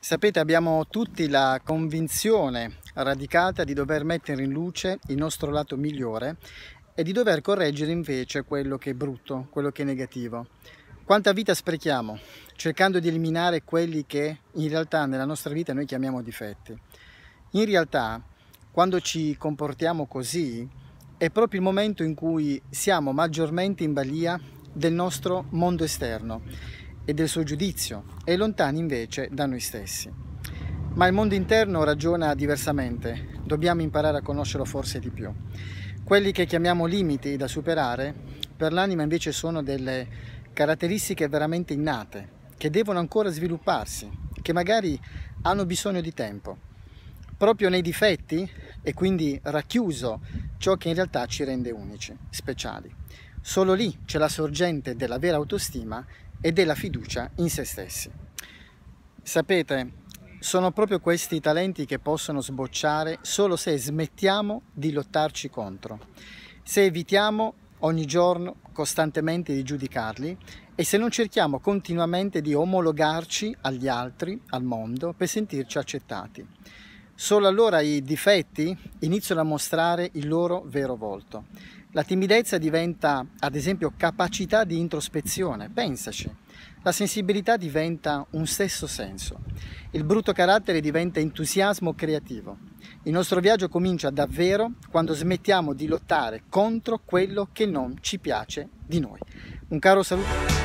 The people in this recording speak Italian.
Sapete, abbiamo tutti la convinzione radicata di dover mettere in luce il nostro lato migliore e di dover correggere invece quello che è brutto, quello che è negativo. Quanta vita sprechiamo cercando di eliminare quelli che in realtà nella nostra vita noi chiamiamo difetti. In realtà, quando ci comportiamo così, è proprio il momento in cui siamo maggiormente in balia del nostro mondo esterno e del suo giudizio e lontani invece da noi stessi. Ma il mondo interno ragiona diversamente, dobbiamo imparare a conoscerlo forse di più. Quelli che chiamiamo limiti da superare, per l'anima invece sono delle caratteristiche veramente innate, che devono ancora svilupparsi, che magari hanno bisogno di tempo. Proprio nei difetti e quindi racchiuso ciò che in realtà ci rende unici, speciali. Solo lì c'è la sorgente della vera autostima e della fiducia in se stessi. Sapete, sono proprio questi talenti che possono sbocciare solo se smettiamo di lottarci contro, se evitiamo ogni giorno costantemente di giudicarli e se non cerchiamo continuamente di omologarci agli altri, al mondo, per sentirci accettati. Solo allora i difetti iniziano a mostrare il loro vero volto. La timidezza diventa, ad esempio, capacità di introspezione, pensaci. La sensibilità diventa un stesso senso. Il brutto carattere diventa entusiasmo creativo. Il nostro viaggio comincia davvero quando smettiamo di lottare contro quello che non ci piace di noi. Un caro saluto.